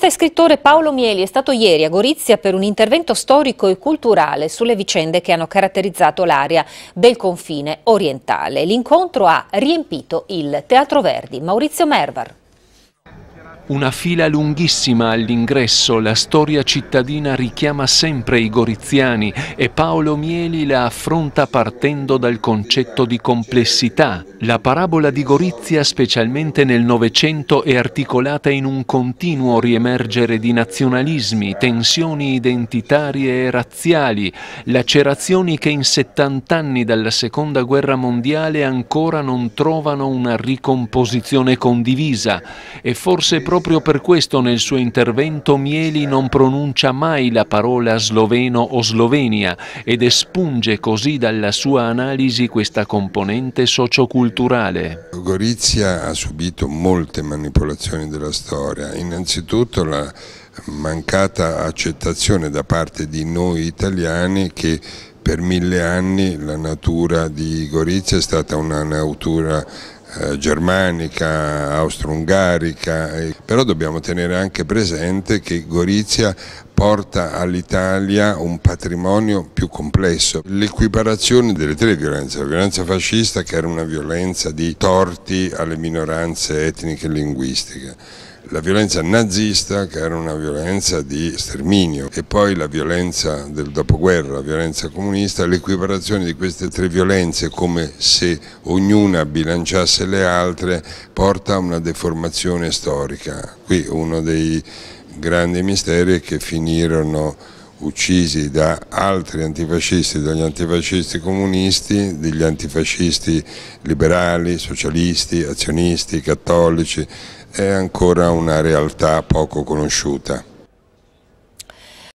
Giornalista e scrittore Paolo Mieli è stato ieri a Gorizia per un intervento storico e culturale sulle vicende che hanno caratterizzato l'area del confine orientale. L'incontro ha riempito il Teatro Verdi. Maurizio Mervar. Una fila lunghissima all'ingresso, la storia cittadina richiama sempre i goriziani e Paolo Mieli la affronta partendo dal concetto di complessità. La parabola di Gorizia, specialmente nel Novecento, è articolata in un continuo riemergere di nazionalismi, tensioni identitarie e razziali, lacerazioni che in 70 anni dalla Seconda Guerra Mondiale ancora non trovano una ricomposizione condivisa e forse proprio Proprio per questo nel suo intervento Mieli non pronuncia mai la parola sloveno o slovenia ed espunge così dalla sua analisi questa componente socioculturale. Gorizia ha subito molte manipolazioni della storia, innanzitutto la mancata accettazione da parte di noi italiani che per mille anni la natura di Gorizia è stata una natura eh, germanica, austro-ungarica, eh, però dobbiamo tenere anche presente che Gorizia porta all'Italia un patrimonio più complesso. L'equiparazione delle tre violenze, la violenza fascista che era una violenza di torti alle minoranze etniche e linguistiche, la violenza nazista che era una violenza di sterminio e poi la violenza del dopoguerra, la violenza comunista, l'equiparazione di queste tre violenze come se ognuna bilanciasse le altre porta a una deformazione storica. Qui uno dei grandi misteri che finirono uccisi da altri antifascisti, dagli antifascisti comunisti, degli antifascisti liberali, socialisti, azionisti, cattolici, è ancora una realtà poco conosciuta.